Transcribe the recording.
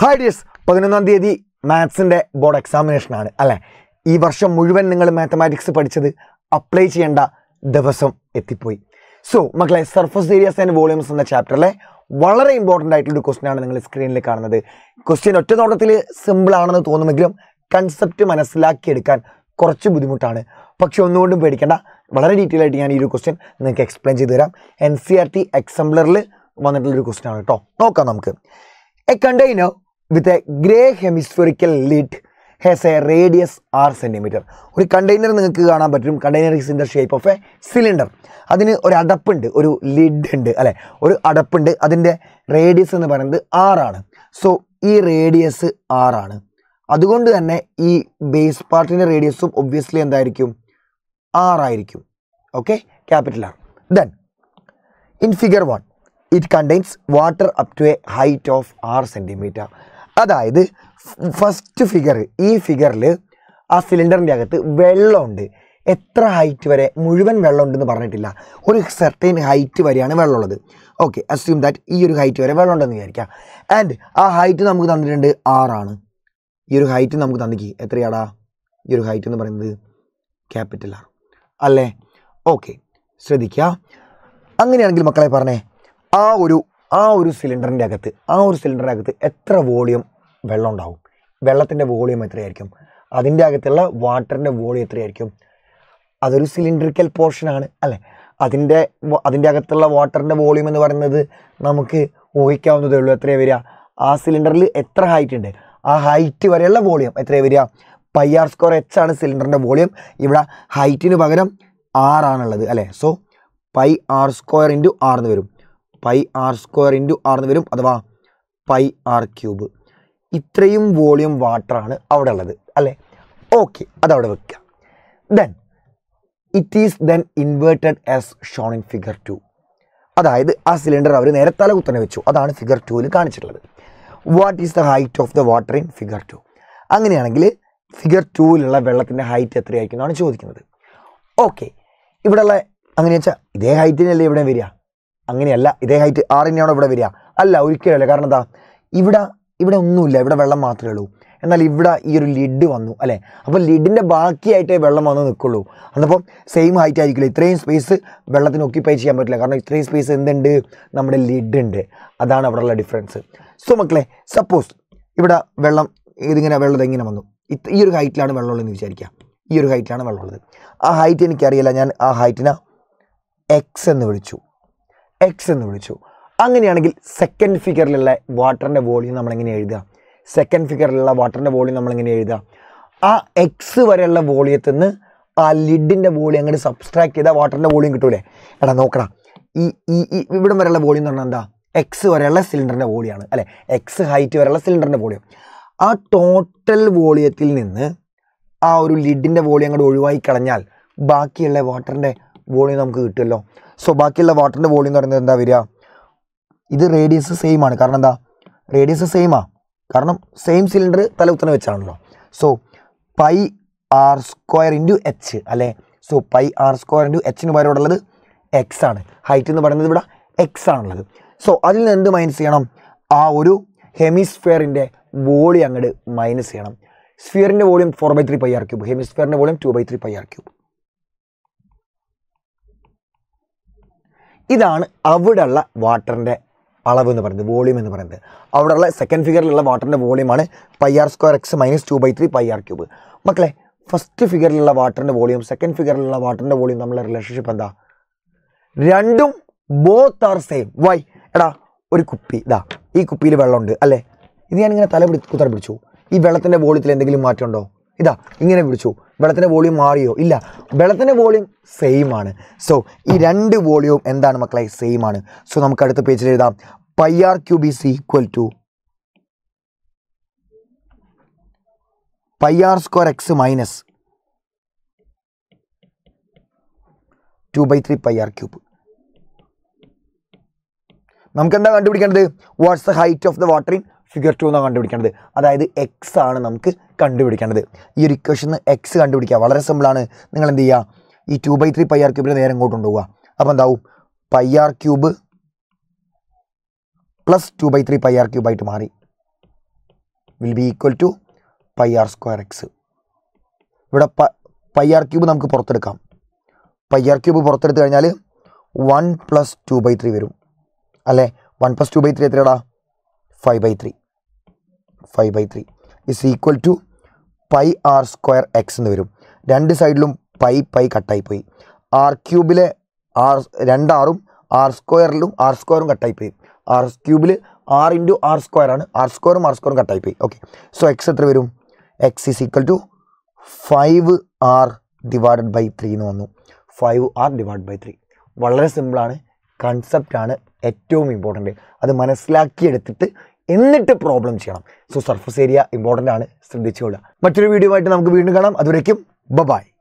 hi ഡിയസ് പതിനൊന്നാം തീയതി മാത്സിൻ്റെ board എക്സാമിനേഷനാണ് അല്ലേ ഈ വർഷം മുഴുവൻ നിങ്ങൾ മാത്തമാറ്റിക്സ് പഠിച്ചത് അപ്ലൈ ചെയ്യേണ്ട ദിവസം എത്തിപ്പോയി സോ മക്കളെ സർഫസ് ഏരിയാസ് ആൻഡ് വോളിയംസ് എന്ന ചാപ്റ്ററിലെ വളരെ ഇമ്പോർട്ടൻ്റ് ആയിട്ടുള്ളൊരു ക്വസ്റ്റ്യൻ ആണ് നിങ്ങൾ സ്ക്രീനിൽ കാണുന്നത് ക്വസ്റ്റ്യൻ ഒറ്റ നോട്ടത്തിൽ സിമ്പിൾ ആണെന്ന് തോന്നുമെങ്കിലും കൺസെപ്റ്റ് മനസ്സിലാക്കിയെടുക്കാൻ കുറച്ച് ബുദ്ധിമുട്ടാണ് പക്ഷെ ഒന്നുകൊണ്ടും പേടിക്കേണ്ട വളരെ ഡീറ്റെയിൽ ആയിട്ട് ഞാൻ ഈ ഒരു ക്വസ്റ്റ്യൻ നിങ്ങൾക്ക് എക്സ്പ്ലെയിൻ ചെയ്ത് തരാം N C R e T എക്സംബ്ലറിൽ വന്നിട്ടുള്ളൊരു ക്വസ്റ്റ്യൻ ആണ് കേട്ടോ നോക്കാം നമുക്ക് a container with a grey hemispherical lid has a radius ആറ് സെൻറ്റിമീറ്റർ ഒരു കണ്ടെയ്നർ നിങ്ങൾക്ക് കാണാൻ പറ്റും container is in the shape of a cylinder അതിന് ഒരു അടപ്പുണ്ട് ഒരു ലിഡ് ഉണ്ട് അല്ലേ ഒരു അടപ്പുണ്ട് അതിൻ്റെ റേഡിയസ് എന്ന് പറയുന്നത് ആറാണ് സോ ഈ റേഡിയസ് ആറാണ് അതുകൊണ്ട് തന്നെ ഈ ബേസ് പാർട്ടിൻ്റെ റേഡിയസും ഒബ്വിയസ്ലി എന്തായിരിക്കും ആറായിരിക്കും okay capital R then in figure one it contains water up to a height of ആറ് സെൻറ്റിമീറ്റർ അതായത് ഫസ്റ്റ് ഫിഗർ ഈ ഫിഗറിൽ ആ സിലിണ്ടറിൻ്റെ അകത്ത് വെള്ളമുണ്ട് എത്ര ഹൈറ്റ് വരെ മുഴുവൻ വെള്ളം ഉണ്ടെന്ന് പറഞ്ഞിട്ടില്ല ഒരു സെർട്ടൈൻ ഹൈറ്റ് വരെയാണ് വെള്ളമുള്ളത് ഓക്കെ അസ്യൂം ദാറ്റ് ഈ ഒരു ഹൈറ്റ് വരെ വെള്ളം ഉണ്ടെന്ന് വിചാരിക്കാം ആൻഡ് ആ ഹൈറ്റ് നമുക്ക് തന്നിട്ടുണ്ട് ആറാണ് ഈ ഒരു ഹൈറ്റ് നമുക്ക് തന്നിക്കി എത്രയാടാ ഈ ഒരു ഹൈറ്റ് എന്ന് പറയുന്നത് ക്യാപിറ്റൽ ആർ അല്ലേ ഓക്കെ ശ്രദ്ധിക്കുക അങ്ങനെയാണെങ്കിൽ മക്കളെ പറഞ്ഞേ ആ ഒരു ആ ഒരു സിലിണ്ടറിൻ്റെ അകത്ത് ആ ഒരു സിലിണ്ടറിൻ്റെ അകത്ത് എത്ര വോളിയം വെള്ളം ഉണ്ടാവും വെള്ളത്തിൻ്റെ വോളിയം എത്രയായിരിക്കും അതിൻ്റെ അകത്തുള്ള വാട്ടറിൻ്റെ വോളിയം എത്രയായിരിക്കും അതൊരു സിലിണ്ടറിക്കൽ പോർഷനാണ് അല്ലേ അതിൻ്റെ അതിൻ്റെ അകത്തുള്ള വാട്ടറിൻ്റെ വോളിയം എന്ന് പറയുന്നത് നമുക്ക് ഊഹിക്കാവുന്നതേ ഉള്ളൂ എത്രയാണ് വരിക ആ സിലിണ്ടറിൽ എത്ര ഹൈറ്റ് ഉണ്ട് ആ ഹൈറ്റ് വരെയുള്ള വോളിയം എത്രയാണ് വരിക പൈ ആർ സ്ക്വയർ എച്ച് ആണ് സിലിണ്ടറിൻ്റെ വോളിയം ഇവിടെ ഹൈറ്റിന് പകരം ആർ അല്ലേ so pi R square into R എന്ന് വരും pi R square into R എന്ന് വരും അഥവാ പൈ ആർ ക്യൂബ് ഇത്രയും വോളിയം വാട്ടറാണ് അവിടെ ഉള്ളത് അല്ലേ ഓക്കെ അതവിടെ വെക്കുക then it is then inverted as shown in figure two അതായത് ആ സിലിണ്ടർ അവർ നേരെ തല കുത്തനെ വെച്ചു അതാണ് ഫിഗർ ടുവിൽ കാണിച്ചിട്ടുള്ളത് what is the height of the water in figure two അങ്ങനെയാണെങ്കിൽ ഫിഗർ ടുവിലുള്ള വെള്ളത്തിൻ്റെ ഹൈറ്റ് എത്രയായിരിക്കും എന്നാണ് ചോദിക്കുന്നത് ഓക്കെ ഇവിടെയുള്ള അങ്ങനെ വെച്ചാൽ ഇതേ ഹൈറ്റിനല്ലേ ഇവിടെ വരിക അങ്ങനെയല്ല ഇതേ ഹൈറ്റ് ആറിനെയാണോ ഇവിടെ വരിക അല്ല ഒരിക്കലല്ല കാരണം എന്താ ഇവിടെ ഇവിടെ ഒന്നുമില്ല ഇവിടെ വെള്ളം മാത്രമേ ഉള്ളൂ എന്നാൽ ഇവിടെ ഈ ഒരു ലിഡ് വന്നു അല്ലേ അപ്പോൾ ലിഡിൻ്റെ ബാക്കിയായിട്ടേ വെള്ളം വന്ന് നിൽക്കുള്ളൂ അന്നപ്പോൾ സെയിം ഹൈറ്റ് ആയിരിക്കില്ല ഇത്രയും സ്പേസ് വെള്ളത്തിന് ഒക്യുപ്പൈ ചെയ്യാൻ പറ്റില്ല കാരണം ഇത്രയും സ്പേസ് എന്തുണ്ട് നമ്മുടെ ലിഡ് ഉണ്ട് അതാണ് ഉള്ള ഡിഫറൻസ് സോ മക്കളെ സപ്പോസ് ഇവിടെ വെള്ളം ഇതിങ്ങനെ വെള്ളം എങ്ങനെ വന്നു ഈ ഒരു ഹൈറ്റിലാണ് വെള്ളമുള്ളതെന്ന് വിചാരിക്കുക ഈ ഒരു ഹൈറ്റിലാണ് വെള്ളമുള്ളത് ആ ഹൈറ്റ് എനിക്കറിയില്ല ഞാൻ ആ ഹൈറ്റിനെ എക്സ് എന്ന് വിളിച്ചു എക്സ് എന്ന് വിളിച്ചു അങ്ങനെയാണെങ്കിൽ സെക്കൻഡ് ഫിഗറിലുള്ള വാട്ടറിൻ്റെ വോളിയം നമ്മളെങ്ങനെ എഴുതുക സെക്കൻഡ് ഫിഗറിലുള്ള വാട്ടറിൻ്റെ വോളിയം നമ്മളെങ്ങനെ എഴുതുക ആ എക്സ് വരെയുള്ള വോളിയത്തിൽ നിന്ന് ആ ലിഡിൻ്റെ വോളിയം അങ്ങോട്ട് സബ്സ്ട്രാക്ട് ചെയ്താൽ വാട്ടറിൻ്റെ വോളിയം കിട്ടൂലേ എടാ നോക്കണം ഈ ഈ ഇവിടം വരെയുള്ള വോളിയം എന്ന് പറഞ്ഞാൽ എന്താ എക്സ് വരെയുള്ള സിലിണ്ടറിൻ്റെ വോളിയാണ് അല്ലേ എക്സ് ഹൈറ്റ് വരെയുള്ള സിലിണ്ടറിൻ്റെ വോളിയം ആ ടോട്ടൽ വോളിയത്തിൽ നിന്ന് ആ ഒരു ലിഡിൻ്റെ വോളിയം അങ്ങോട്ട് ഒഴിവായി കളഞ്ഞാൽ ബാക്കിയുള്ള വാട്ടറിൻ്റെ വോളിയം നമുക്ക് കിട്ടുമല്ലോ സോ ബാക്കിയുള്ള വാട്ടറിൻ്റെ വോളിയം എന്ന് പറയുന്നത് എന്താ വരിക ഇത് റേഡിയസ് സെയിം ആണ് കാരണം എന്താ റേഡിയസ് സെയിമാണ് കാരണം സെയിം സിലിണ്ടർ തല ഉത്തരം വെച്ചാണല്ലോ so pi R square into H അല്ലേ so pi R square into എച്ചിന് പകരം ഉള്ളത് എക്സ് ആണ് ഹൈറ്റ് എന്ന് പറയുന്നത് ഇവിടെ എക്സ് ആണുള്ളത് സോ അതിൽ നിന്ന് എന്ത് മൈനസ് ചെയ്യണം ആ ഒരു ഹെമിസ്ഫിയറിൻ്റെ വോളിയം അങ്ങോട്ട് മൈനസ് ചെയ്യണം സ്ഫിയറിൻ്റെ volume four by three pi R cube ഹെമിസ്ഫിയറിൻ്റെ volume two by three pi R cube ഇതാണ് അവിടെയുള്ള വാട്ടറിൻ്റെ അളവ് എന്ന് പറയുന്നത് വോളിയം എന്ന് പറയുന്നത് അവിടെയുള്ള സെക്കൻഡ് ഫിഗറിലുള്ള വാട്ടറിൻ്റെ വോളിയമാണ് pi R square X minus two by three pi R cube മക്കളെ ഫസ്റ്റ് ഫിഗറിലുള്ള വാട്ടറിൻ്റെ വോളിയം സെക്കൻഡ് ഫിഗറിലുള്ള വാട്ടറിൻ്റെ വോളിയം നമ്മളെ റിലേഷൻഷിപ്പ് എന്താ രണ്ടും ബോത്ത് ആർ സെയിം വൈ എടാ ഒരു കുപ്പി ഇതാ ഈ കുപ്പിയിൽ വെള്ളമുണ്ട് അല്ലേ ഇത് ഞാനിങ്ങനെ തല പിടി കുത്തറ പിടിച്ചു ഈ വെള്ളത്തിൻ്റെ വോളിയത്തിൽ എന്തെങ്കിലും മാറ്റമുണ്ടോ ഇതാ ഇങ്ങനെ പിടിച്ചു വെള്ളത്തിൻ്റെ വോളിയൂം മാറിയോ ഇല്ല വെള്ളത്തിൻ്റെ വോളിയൂം സെയിം ആണ് സോ ഈ രണ്ട് വോളിയൂം എന്താണ് മക്കളെ സെയിം ആണ് സോ നമുക്ക് അടുത്ത പേജിൽ എഴുതാം pi R cube is equal to pi R square X minus two by three pi R cube നമുക്ക് എന്താ കണ്ടുപിടിക്കേണ്ടത് what's the height of the water in figure two എന്നാണ് കണ്ടുപിടിക്കേണ്ടത് അതായത് എക്സ് ആണ് നമുക്ക് കണ്ടുപിടിക്കേണ്ടത് ഈ ഒരു ഇക്വേഷൻ എക്സ് കണ്ടുപിടിക്കുക വളരെ സിമ്പിളാണ് നിങ്ങൾ എന്ത് ചെയ്യുക ഈ two by three pi R R നേരെ ഇങ്ങോട്ട് കൊണ്ടുപോകുക അപ്പോൾ എന്താവും pi R cube plus two by three pi R R ക്യൂബായിട്ട് മാറി will be equal to pi R square X ഇവിടെ പ പയ്യാർ ക്യൂബ് നമുക്ക് പുറത്തെടുക്കാം പയ്യാർ ക്യൂബ് പുറത്തെടുത്ത് കഴിഞ്ഞാൽ one plus two by three വരും അല്ലേ one plus two by three എത്രയാടാ five by three five by three is equal to pi R square X എന്ന് വരും രണ്ട് സൈഡിലും പൈ പൈ കട്ടായിപ്പോയി ആർ ക്യൂബിലെ ആർ രണ്ടാറും ആർ സ്ക്വയറിലും ആർ സ്ക്വയറും കട്ടായിപ്പോയി ആർ ക്യൂബിൽ ആർ ഇൻറ്റു ആർ സ്ക്വയറാണ് ആർ സ്ക്വയറും ആർ സ്ക്വയറും കട്ടായിപ്പോയി ഓക്കെ സോ എക്സ് എത്ര വരും X is equal to five R divided by three എന്ന് വന്നു five R divide by three വളരെ സിമ്പിളാണ് കൺസെപ്റ്റാണ് ഏറ്റവും ഇമ്പോർട്ടൻറ്റ് അത് മനസ്സിലാക്കിയെടുത്തിട്ട് എന്നിട്ട് പ്രോബ്ലം ചെയ്യണം സോ സർഫസ് ഏരിയ ഇമ്പോർട്ടൻ്റ് ആണ് ശ്രദ്ധിച്ചുകൊള്ളുക മറ്റൊരു വീഡിയോ ആയിട്ട് നമുക്ക് വീണ്ടും കാണാം അതുവരേക്കും ബബായ്